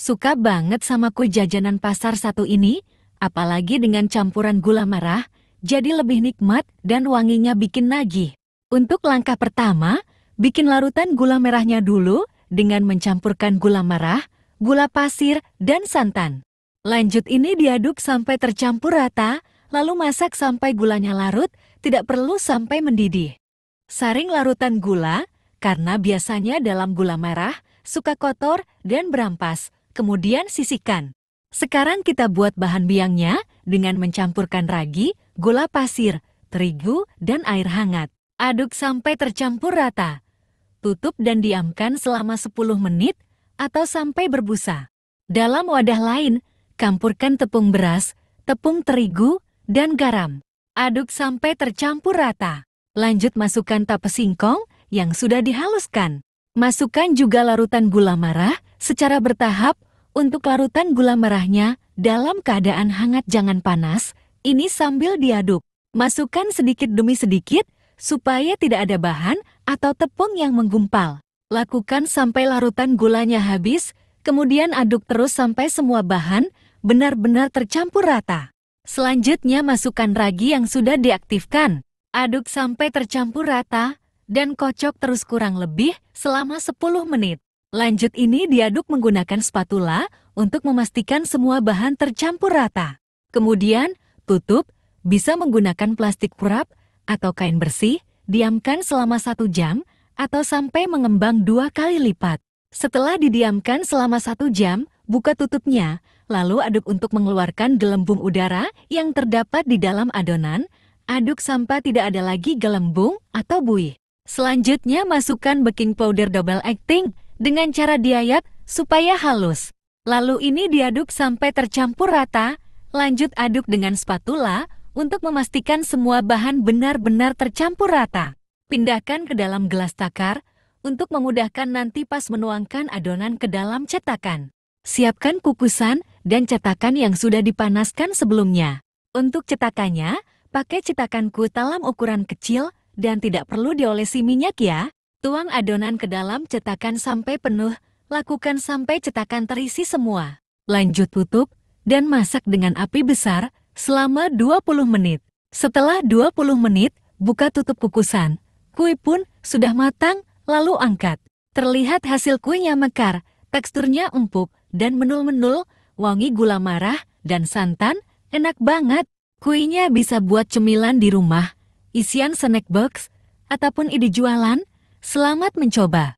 Suka banget sama kue jajanan pasar satu ini, apalagi dengan campuran gula merah, jadi lebih nikmat dan wanginya bikin nagih. Untuk langkah pertama, bikin larutan gula merahnya dulu dengan mencampurkan gula merah, gula pasir, dan santan. Lanjut ini diaduk sampai tercampur rata, lalu masak sampai gulanya larut, tidak perlu sampai mendidih. Saring larutan gula, karena biasanya dalam gula merah, suka kotor dan berampas, kemudian sisihkan. Sekarang kita buat bahan biangnya dengan mencampurkan ragi, gula pasir, terigu, dan air hangat. Aduk sampai tercampur rata. Tutup dan diamkan selama 10 menit atau sampai berbusa. Dalam wadah lain, campurkan tepung beras, tepung terigu, dan garam. Aduk sampai tercampur rata. Lanjut masukkan tape singkong yang sudah dihaluskan. Masukkan juga larutan gula merah secara bertahap untuk larutan gula merahnya dalam keadaan hangat jangan panas, ini sambil diaduk. Masukkan sedikit demi sedikit supaya tidak ada bahan atau tepung yang menggumpal. Lakukan sampai larutan gulanya habis, kemudian aduk terus sampai semua bahan benar-benar tercampur rata. Selanjutnya masukkan ragi yang sudah diaktifkan. Aduk sampai tercampur rata dan kocok terus kurang lebih selama 10 menit. Lanjut ini diaduk menggunakan spatula untuk memastikan semua bahan tercampur rata. Kemudian, tutup, bisa menggunakan plastik kurap atau kain bersih, diamkan selama satu jam atau sampai mengembang dua kali lipat. Setelah didiamkan selama satu jam, buka tutupnya, lalu aduk untuk mengeluarkan gelembung udara yang terdapat di dalam adonan, aduk sampai tidak ada lagi gelembung atau buih. Selanjutnya masukkan baking powder double acting dengan cara diayak supaya halus. Lalu ini diaduk sampai tercampur rata, lanjut aduk dengan spatula untuk memastikan semua bahan benar-benar tercampur rata. Pindahkan ke dalam gelas takar untuk memudahkan nanti pas menuangkan adonan ke dalam cetakan. Siapkan kukusan dan cetakan yang sudah dipanaskan sebelumnya. Untuk cetakannya, pakai cetakan kue talam ukuran kecil dan tidak perlu diolesi minyak ya. Tuang adonan ke dalam cetakan sampai penuh, lakukan sampai cetakan terisi semua. Lanjut tutup, dan masak dengan api besar selama 20 menit. Setelah 20 menit, buka tutup kukusan. Kue pun sudah matang, lalu angkat. Terlihat hasil kuenya mekar, teksturnya empuk dan menul-menul, wangi gula marah dan santan, enak banget. Kuenya bisa buat cemilan di rumah, isian snack box, ataupun ide jualan, Selamat mencoba!